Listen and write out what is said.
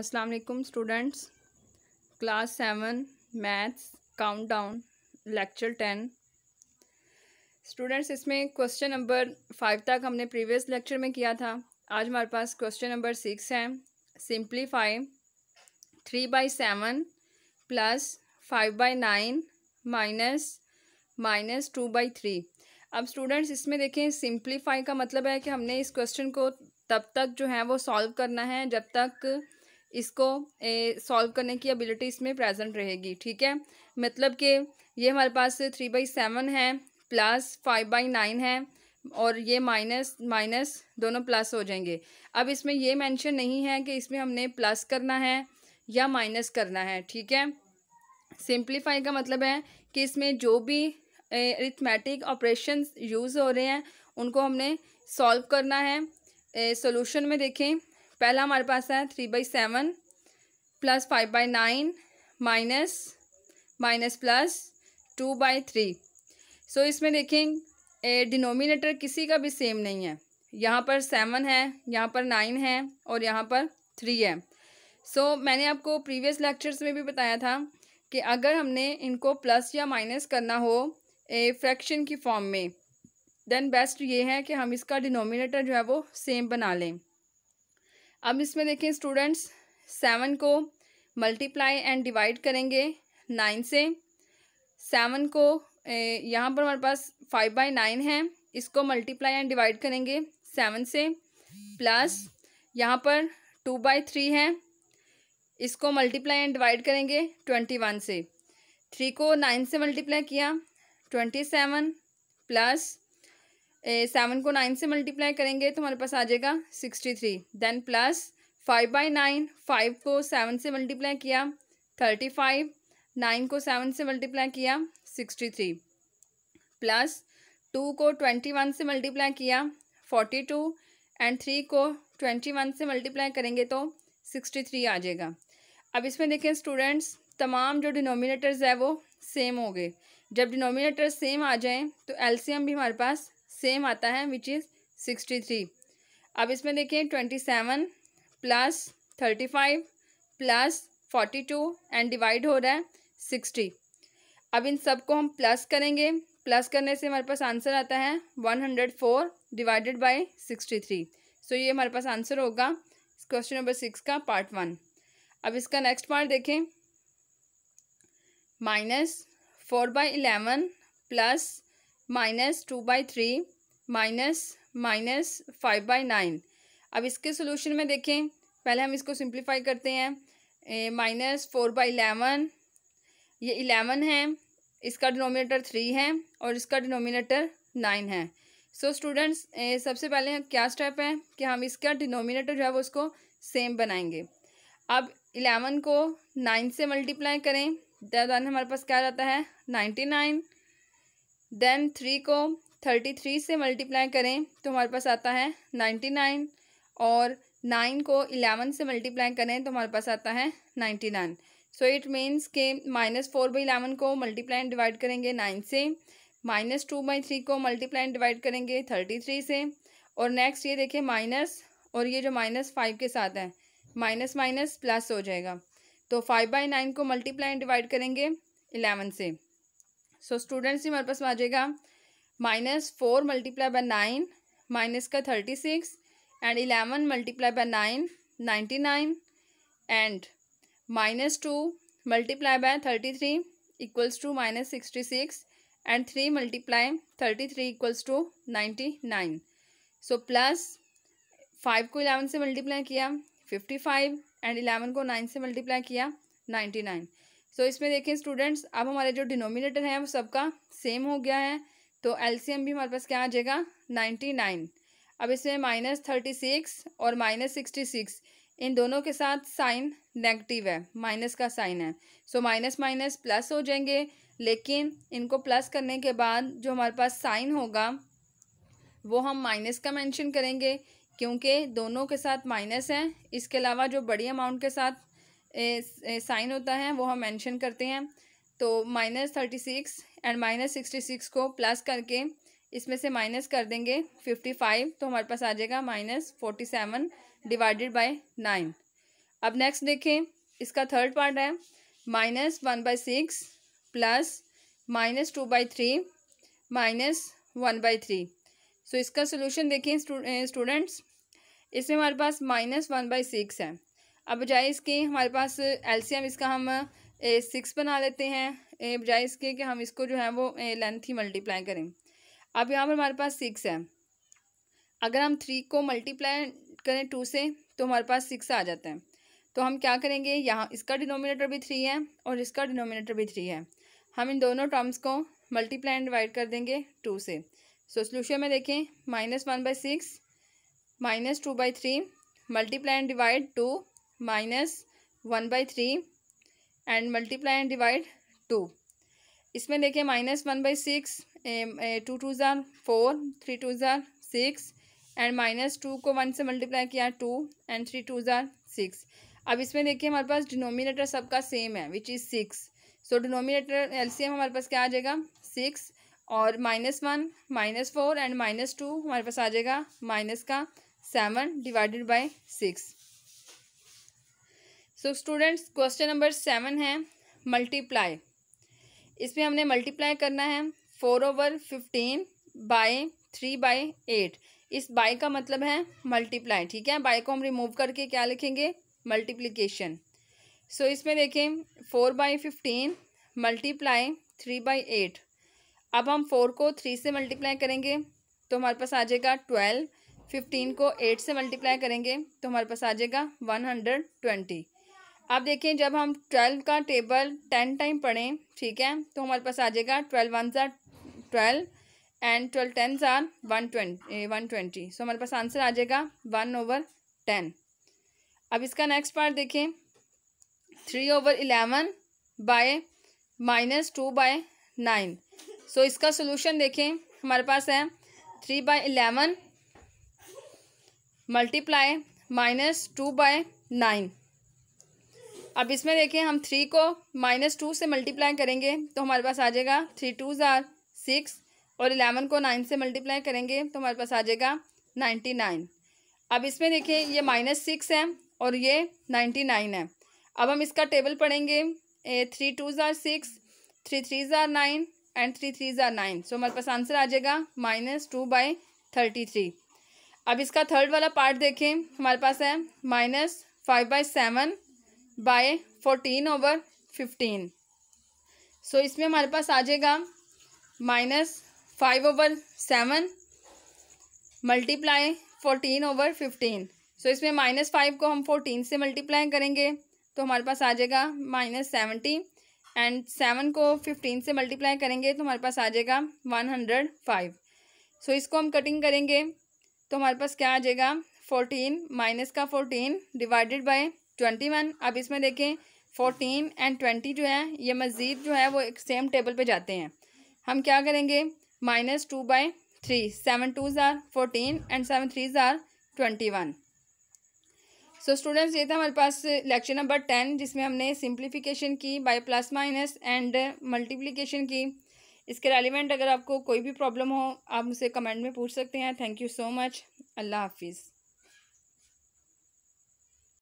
अस्सलाम वालेकुम students class seven maths countdown lecture ten students इसमें क्वेश्चन नंबर फाइव तक हमने प्रीवियस लेक्चर में किया था आज हमारे पास क्वेश्चन नंबर सिक्स है simplify three by seven plus five by nine minus minus two by three अब स्टूडेंट्स इसमें देखें सिंपलीफाई का मतलब है कि हमने इस क्वेश्चन को तब तक जो है वो सॉल्व करना है जब तक इसको सॉल्व करने की एबिलिटी इसमें प्रेजेंट रहेगी ठीक है मतलब कि ये हमारे पास थ्री बाई सेवन है प्लस फाइव बाई नाइन है और ये माइनस माइनस दोनों प्लस हो जाएंगे अब इसमें ये मेंशन नहीं है कि इसमें हमने प्लस करना है या माइनस करना है ठीक है सिंप्लीफाई का मतलब है कि इसमें जो भी अरिथमेटिक ऑपरेशन यूज़ हो रहे हैं उनको हमने सॉल्व करना है सोल्यूशन में देखें पहला हमारे पास है three by seven plus five by nine minus minus plus two by three so इसमें देखें डिनोमिनेटर किसी का भी सेम नहीं है यहाँ पर सेवन है यहाँ पर नाइन है और यहाँ पर थ्री है सो so, मैंने आपको प्रीवियस लेक्चर्स में भी बताया था कि अगर हमने इनको प्लस या माइनस करना हो ए फ्रैक्शन की फॉर्म में देन बेस्ट ये है कि हम इसका डिनोमिनेटर जो है वो सेम बना लें अब इसमें देखें स्टूडेंट्स सेवन को मल्टीप्लाई एंड डिवाइड करेंगे नाइन से सेवन को यहाँ पर हमारे पास फाइव बाई नाइन है इसको मल्टीप्लाई एंड डिवाइड करेंगे सेवन से प्लस यहाँ पर टू बाई थ्री है इसको मल्टीप्लाई एंड डिवाइड करेंगे ट्वेंटी वन से थ्री को नाइन से मल्टीप्लाई किया ट्वेंटी सेवन प्लस सेवन को नाइन से मल्टीप्लाई करेंगे तो हमारे पास आ जाएगा sixty three then plus five by nine five को सेवन से मल्टीप्लाई किया थर्टी फाइव नाइन को सेवन से मल्टीप्लाई किया सिक्सटी थ्री प्लस टू को ट्वेंटी वन से मल्टीप्लाई किया फोर्टी टू एंड थ्री को ट्वेंटी वन से मल्टीप्लाई करेंगे तो सिक्सटी थ्री आ जाएगा अब इसमें देखें स्टूडेंट्स तमाम जो डिनोमिनेटर्स है वो सेम हो गए जब डिनोमिनेटर सेम आ जाएं तो एलसीएम भी हमारे पास सेम आता है विच इज़ सिक्सटी थ्री अब इसमें देखिए twenty seven plus thirty five plus forty two and divide हो रहा है सिक्सटी अब इन सब को हम प्लस करेंगे प्लस करने से हमारे पास आंसर आता है one hundred four divided by sixty three so ये हमारे पास आंसर होगा क्वेश्चन नंबर सिक्स का पार्ट वन अब इसका नेक्स्ट पार्ट देखें minus four by eleven plus minus two by three minus minus five by nine अब इसके सोल्यूशन में देखें पहले हम इसको सिंप्लीफाई करते हैं माइनस फोर बाई इलेवन ये इलेवन है इसका डिनोमिनेटर थ्री है और इसका डिनोमिनेटर नाइन है सो so, स्टूडेंट्स सबसे पहले क्या स्टेप है कि हम इसका डिनोमिनेटर जो है वो उसको सेम बनाएंगे अब इलेवन को नाइन से मल्टीप्लाई करें दैन हमारे पास क्या रहता है नाइन्टी नाइन देन थ्री को थर्टी थ्री से मल्टीप्लाई करें तो हमारे पास आता है नाइन्टी नाइन और नाइन को इलेवन से मल्टीप्लाई करें तो हमारे पास आता है ninety nine so it means के माइनस फोर बाई इलेवन को मल्टीप्लाई डिवाइड करेंगे नाइन से माइनस टू बाई थ्री को मल्टीप्लाई डिवाइड करेंगे थर्टी थ्री से और नेक्स्ट ये देखिए माइनस और ये जो माइनस फाइव के साथ है माइनस माइनस प्लस हो जाएगा तो फाइव बाई नाइन को मल्टीप्लाई डिवाइड करेंगे इलेवन से सो स्टूडेंट्स हमारे पास आ जाएगा minus four multiply by nine minus का thirty six and eleven multiply by nine ninety nine and minus two multiply by thirty three equals to minus sixty six and three multiply thirty three equals to ninety nine so plus five को eleven से multiply किया fifty five and eleven को nine से multiply किया ninety nine so so, इसमें देखें students अब हमारे जो डिनोमिनेटर हैं वो सबका सेम हो गया है तो एलसीएम भी हमारे पास क्या आ जाएगा नाइन्टी नाइन अब इसमें माइनस थर्टी सिक्स और माइनस सिक्सटी सिक्स इन दोनों के साथ साइन नेगेटिव है माइनस का साइन है सो माइनस माइनस प्लस हो जाएंगे लेकिन इनको प्लस करने के बाद जो हमारे पास साइन होगा वो हम माइनस का मेंशन करेंगे क्योंकि दोनों के साथ माइनस है इसके अलावा जो बड़ी अमाउंट के साथ साइन eh, होता है वो हम मेंशन करते हैं तो minus thirty six and minus sixty six को प्लस करके इसमें से माइनस कर देंगे फिफ्टी फाइव तो हमारे पास आ जाएगा minus forty seven divided by nine अब नेक्स्ट देखें इसका थर्ड पार्ट है minus one by six plus minus two by three minus one by three so इसका सोल्यूशन देखें स्टूडेंट्स eh, इसमें हमारे पास माइनस वन बाई सिक्स है अब बजाय इसके हमारे पास एल्सीम इसका हम ए सिक्स बना लेते हैं बजाय इसके कि हम इसको जो है वो लेंथ ही मल्टीप्लाई करें अब यहाँ पर हमारे पास सिक्स है अगर हम थ्री को मल्टीप्लाई करें टू से तो हमारे पास सिक्स आ जाता है तो हम क्या करेंगे यहाँ इसका डिनोमिनेटर भी थ्री है और इसका डिनोमिनेटर भी थ्री है हम इन दोनों टर्म्स को मल्टीप्लाई एंड डिवाइड कर देंगे टू से सो so, सोल्यूशन में देखें minus one by six minus two by three multiply and divide two minus one by three and multiply and divide two इसमें देखें minus one by six two two ज़ार four three two ज़ार six and minus two को one से multiply किया two and three two ज़ार six अब इसमें देखिए हमारे पास डिनोमिनेटर सबका सेम है which is six so denominator LCM हमारे पास क्या आ जाएगा सिक्स और minus one minus four and minus two हमारे पास आ जाएगा माइनस का seven divided by six so students question number seven है मल्टीप्लाई इसमें हमने मल्टीप्लाई करना है four over fifteen by three by eight इस बाई का मतलब है मल्टीप्लाई ठीक है बाई को हम रिमूव करके क्या लिखेंगे मल्टीप्लीकेशन सो so, इसमें देखें four by fifteen multiply three by eight अब हम फोर को थ्री से मल्टीप्लाई करेंगे तो हमारे पास आ जाएगा ट्वेल्व फिफ्टीन को एट से मल्टीप्लाई करेंगे तो हमारे पास आ जाएगा वन हंड्रेड ट्वेंटी अब देखें जब हम ट्वेल्व का टेबल टेन टाइम पढ़ें ठीक है तो हमारे पास आ जाएगा ट्वेल्व वन ज़ार ट्वेल्व एंड ट्वेल्व टेन ज़ार one twenty one twenty so हमारे पास आंसर आ जाएगा वन ओवर टेन अब इसका नेक्स्ट पार्ट देखें three over eleven by minus two by nine so इसका सोल्यूशन देखें हमारे पास है three by eleven multiply minus two by nine अब इसमें देखें हम थ्री को माइनस टू से मल्टीप्लाई करेंगे तो हमारे पास आ जाएगा थ्री टू ज़ार सिक्स और इलेवन को नाइन से मल्टीप्लाई करेंगे तो हमारे पास आ जाएगा नाइन्टी नाइन अब इसमें देखें ये माइनस सिक्स है और ये नाइन्टी नाइन है अब हम इसका टेबल पढ़ेंगे थ्री टू ज़ार सिक्स थ्री थ्री ज़ार नाइन एंड थ्री थ्री ज़ार नाइन सो हमारे पास आंसर आ जाएगा minus two by thirty three अब इसका थर्ड वाला पार्ट देखें हमारे पास है minus five by seven by fourteen over fifteen so इसमें हमारे पास आ जाएगा minus five over seven multiply fourteen over fifteen so इसमें माइनस फाइव को हम फोर्टीन से मल्टीप्लाई करेंगे तो हमारे पास आ जाएगा माइनस सेवेंटी एंड सेवन को फिफ्टीन से मल्टीप्लाई करेंगे तो हमारे पास आ जाएगा वन हंड्रेड फाइव सो इसको हम कटिंग करेंगे तो हमारे पास क्या आ जाएगा फोर्टीन माइनस का fourteen divided by twenty one अब इसमें देखें फोर्टीन एंड ट्वेंटी जो है ये मज़ीद जो है वो एक सेम टेबल पे जाते हैं हम क्या करेंगे minus two by three seven two ज़ार फोर्टीन एंड सेवन थ्री ज़ार ट्वेंटी वन सो स्टूडेंट्स ये था हमारे पास लेक्चर नंबर टेन जिसमें हमने सिंप्लीफिकेशन की by plus minus and multiplication की इसके रेलिवेंट अगर आपको कोई भी प्रॉब्लम हो आप मुझसे कमेंट में पूछ सकते हैं थैंक यू सो मच अल्लाह हाफिज़